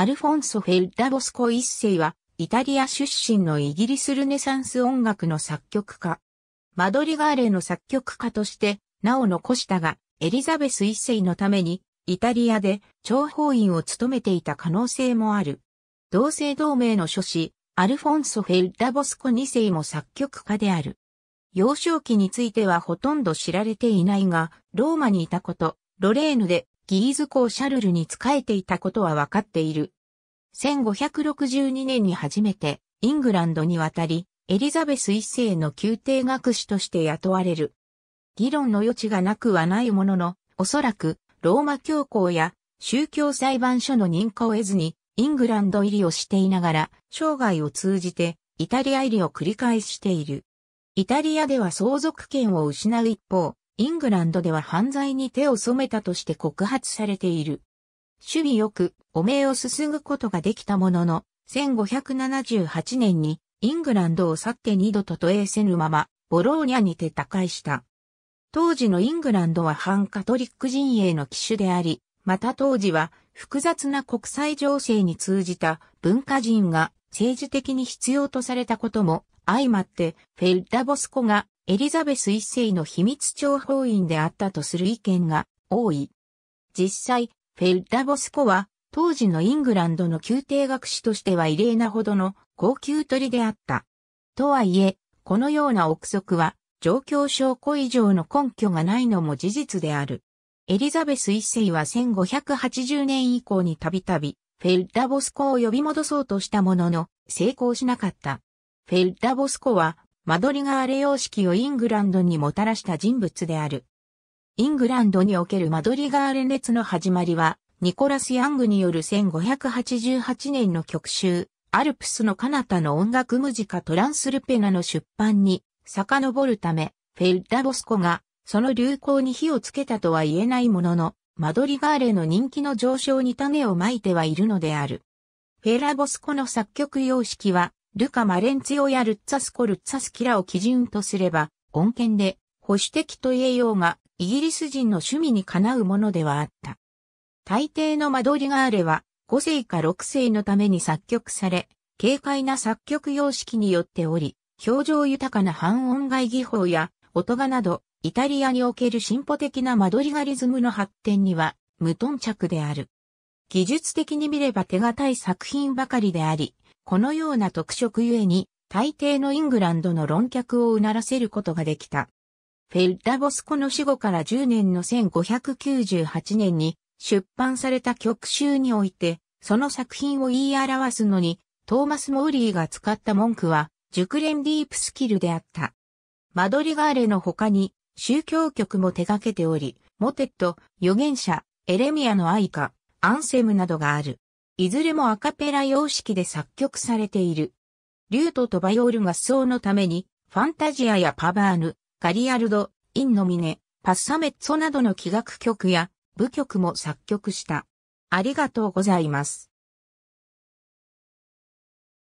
アルフォンソ・フェルダ・ボスコ一世は、イタリア出身のイギリスルネサンス音楽の作曲家。マドリガーレの作曲家として、名を残したが、エリザベス一世のために、イタリアで諜報員を務めていた可能性もある。同姓同名の書士、アルフォンソ・フェルダ・ボスコ2世も作曲家である。幼少期についてはほとんど知られていないが、ローマにいたこと、ロレーヌでギーズ公シャルルに仕えていたことは分かっている。1562年に初めてイングランドに渡り、エリザベス一世の宮廷学士として雇われる。議論の余地がなくはないものの、おそらくローマ教皇や宗教裁判所の認可を得ずに、イングランド入りをしていながら、生涯を通じてイタリア入りを繰り返している。イタリアでは相続権を失う一方、イングランドでは犯罪に手を染めたとして告発されている。守備よく、汚名をすすぐことができたものの、1578年にイングランドを去って二度と都営せぬまま、ボローニャにて他界した。当時のイングランドは反カトリック陣営の機種であり、また当時は複雑な国際情勢に通じた文化人が政治的に必要とされたことも相まって、フェルダボスコがエリザベス一世の秘密諜報員であったとする意見が多い。実際、フェルダ・ボスコは当時のイングランドの宮廷学士としては異例なほどの高級取りであった。とはいえ、このような憶測は状況証拠以上の根拠がないのも事実である。エリザベス一世は1580年以降にたびたびフェルダ・ボスコを呼び戻そうとしたものの成功しなかった。フェルダ・ボスコはマドリガーレ様式をイングランドにもたらした人物である。イングランドにおけるマドリガーレ列の始まりは、ニコラス・ヤングによる1588年の曲集、アルプスの彼方の音楽ムジカトランスルペナの出版に遡るため、フェルダ・ボスコがその流行に火をつけたとは言えないものの、マドリガーレの人気の上昇に種をまいてはいるのである。フェラ・ボスコの作曲様式は、ルカ・マレンツィオやルッツァスコ・ルッツァスキラを基準とすれば、恩健で保守的と言えようが、イギリス人の趣味にかなうものではあった。大抵のマドリガーレは5世か6世のために作曲され、軽快な作曲様式によっており、表情豊かな半音外技法や音画など、イタリアにおける進歩的なマドリガリズムの発展には無頓着である。技術的に見れば手堅い作品ばかりであり、このような特色ゆえに、大抵のイングランドの論客をうならせることができた。フェッラ・ボスコの死後から10年の1598年に出版された曲集において、その作品を言い表すのに、トーマス・モーリーが使った文句は、熟練ディープスキルであった。マドリガーレの他に、宗教曲も手掛けており、モテット、預言者、エレミアの愛歌、アンセムなどがある。いずれもアカペラ様式で作曲されている。リュートとバイオール合奏のために、ファンタジアやパバーヌ、ガリアルド、インノミネ、パッサメッツォなどの器楽曲や舞曲も作曲した。ありがとうございます。